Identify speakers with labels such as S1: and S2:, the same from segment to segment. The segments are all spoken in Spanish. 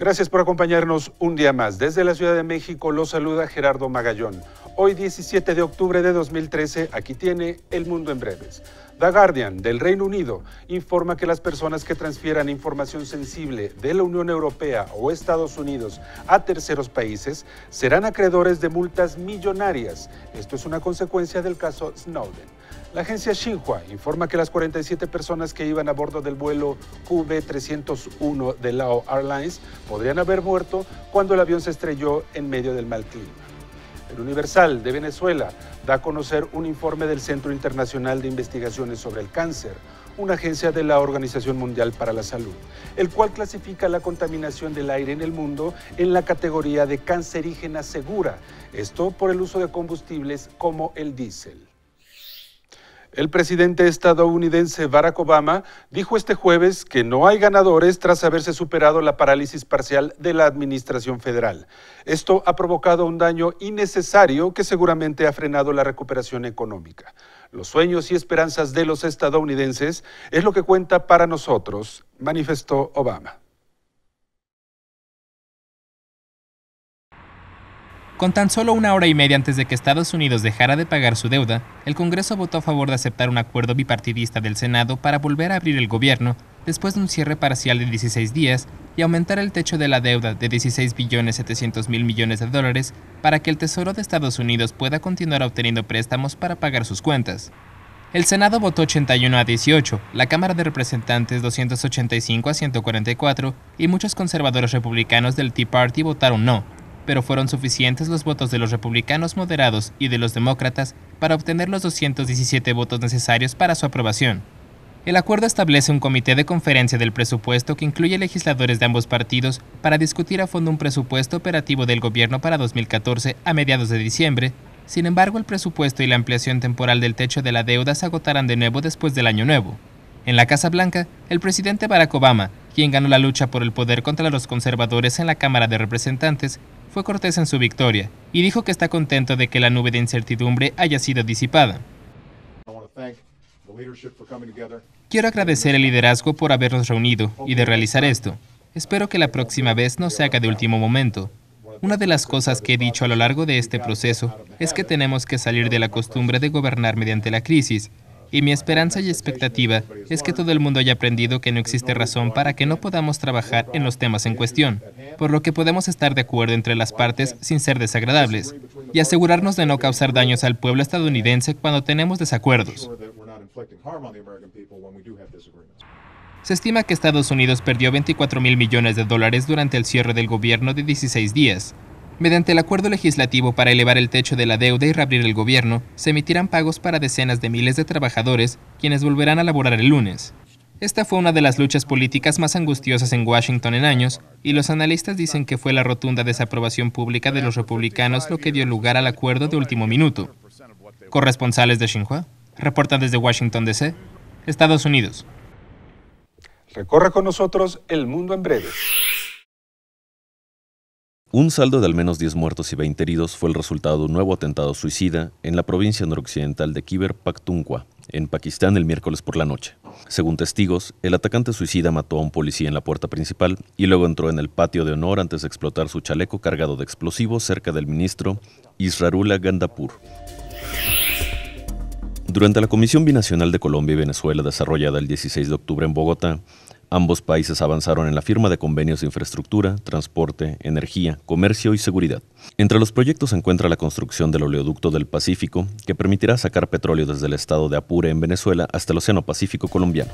S1: Gracias por acompañarnos un día más. Desde la Ciudad de México los saluda Gerardo Magallón hoy 17 de octubre de 2013, aquí tiene El Mundo en Breves. The Guardian del Reino Unido informa que las personas que transfieran información sensible de la Unión Europea o Estados Unidos a terceros países serán acreedores de multas millonarias. Esto es una consecuencia del caso Snowden. La agencia Xinhua informa que las 47 personas que iban a bordo del vuelo qb 301 de Lao Airlines podrían haber muerto cuando el avión se estrelló en medio del mal clima. El Universal de Venezuela da a conocer un informe del Centro Internacional de Investigaciones sobre el Cáncer, una agencia de la Organización Mundial para la Salud, el cual clasifica la contaminación del aire en el mundo en la categoría de cancerígena segura, esto por el uso de combustibles como el diésel. El presidente estadounidense Barack Obama dijo este jueves que no hay ganadores tras haberse superado la parálisis parcial de la administración federal. Esto ha provocado un daño innecesario que seguramente ha frenado la recuperación económica. Los sueños y esperanzas de los estadounidenses es lo que cuenta para nosotros, manifestó Obama.
S2: Con tan solo una hora y media antes de que Estados Unidos dejara de pagar su deuda, el Congreso votó a favor de aceptar un acuerdo bipartidista del Senado para volver a abrir el gobierno después de un cierre parcial de 16 días y aumentar el techo de la deuda de 16 billones 700 mil millones de dólares para que el Tesoro de Estados Unidos pueda continuar obteniendo préstamos para pagar sus cuentas. El Senado votó 81 a 18, la Cámara de Representantes 285 a 144 y muchos conservadores republicanos del Tea Party votaron no, pero fueron suficientes los votos de los republicanos moderados y de los demócratas para obtener los 217 votos necesarios para su aprobación. El acuerdo establece un comité de conferencia del presupuesto que incluye legisladores de ambos partidos para discutir a fondo un presupuesto operativo del gobierno para 2014 a mediados de diciembre. Sin embargo, el presupuesto y la ampliación temporal del techo de la deuda se agotarán de nuevo después del año nuevo. En la Casa Blanca, el presidente Barack Obama quien ganó la lucha por el poder contra los conservadores en la Cámara de Representantes, fue Cortés en su victoria y dijo que está contento de que la nube de incertidumbre haya sido disipada. Quiero agradecer el liderazgo por habernos reunido y de realizar esto. Espero que la próxima vez no se haga de último momento. Una de las cosas que he dicho a lo largo de este proceso es que tenemos que salir de la costumbre de gobernar mediante la crisis y mi esperanza y expectativa es que todo el mundo haya aprendido que no existe razón para que no podamos trabajar en los temas en cuestión, por lo que podemos estar de acuerdo entre las partes sin ser desagradables, y asegurarnos de no causar daños al pueblo estadounidense cuando tenemos desacuerdos. Se estima que Estados Unidos perdió 24 mil millones de dólares durante el cierre del gobierno de 16 días, Mediante el acuerdo legislativo para elevar el techo de la deuda y reabrir el gobierno, se emitirán pagos para decenas de miles de trabajadores, quienes volverán a laborar el lunes. Esta fue una de las luchas políticas más angustiosas en Washington en años, y los analistas dicen que fue la rotunda desaprobación pública de los republicanos lo que dio lugar al acuerdo de último minuto. Corresponsales de Xinhua, reporta desde Washington DC, Estados Unidos.
S1: Recorre con nosotros el mundo en breve.
S2: Un saldo de al
S3: menos 10 muertos y 20 heridos fue el resultado de un nuevo atentado suicida en la provincia noroccidental de Khyber Pakhtunkhwa, en Pakistán, el miércoles por la noche. Según testigos, el atacante suicida mató a un policía en la puerta principal y luego entró en el patio de honor antes de explotar su chaleco cargado de explosivos cerca del ministro Israrula Gandapur. Durante la Comisión Binacional de Colombia y Venezuela desarrollada el 16 de octubre en Bogotá, Ambos países avanzaron en la firma de convenios de infraestructura, transporte, energía, comercio y seguridad. Entre los proyectos se encuentra la construcción del oleoducto del Pacífico, que permitirá sacar petróleo desde el estado de Apure en Venezuela hasta el Océano Pacífico colombiano.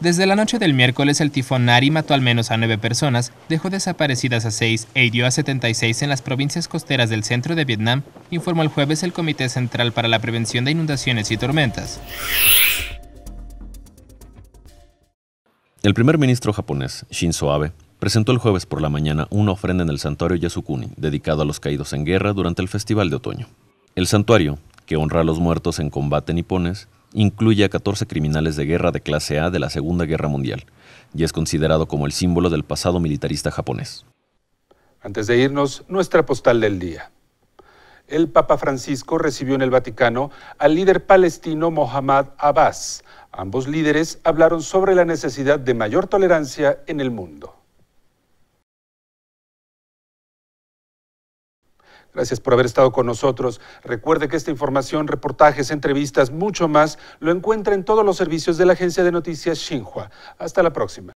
S2: Desde la noche del miércoles, el tifón Nari mató al menos a nueve personas, dejó desaparecidas a seis e hirió a 76 en las provincias costeras del centro de Vietnam, informó el jueves el Comité Central para la Prevención de Inundaciones y Tormentas.
S3: El primer ministro japonés, Shinzo Abe, presentó el jueves por la mañana una ofrenda en el santuario Yasukuni, dedicado a los caídos en guerra durante el Festival de Otoño. El santuario, que honra a los muertos en combate nipones, incluye a 14 criminales de guerra de clase A de la Segunda Guerra Mundial y es considerado como el símbolo del pasado militarista japonés.
S1: Antes de irnos, nuestra postal del día. El Papa Francisco recibió en el Vaticano al líder palestino Mohammad Abbas. Ambos líderes hablaron sobre la necesidad de mayor tolerancia en el mundo. Gracias por haber estado con nosotros. Recuerde que esta información, reportajes, entrevistas, mucho más, lo encuentra en todos los servicios de la agencia de noticias Xinhua. Hasta la próxima.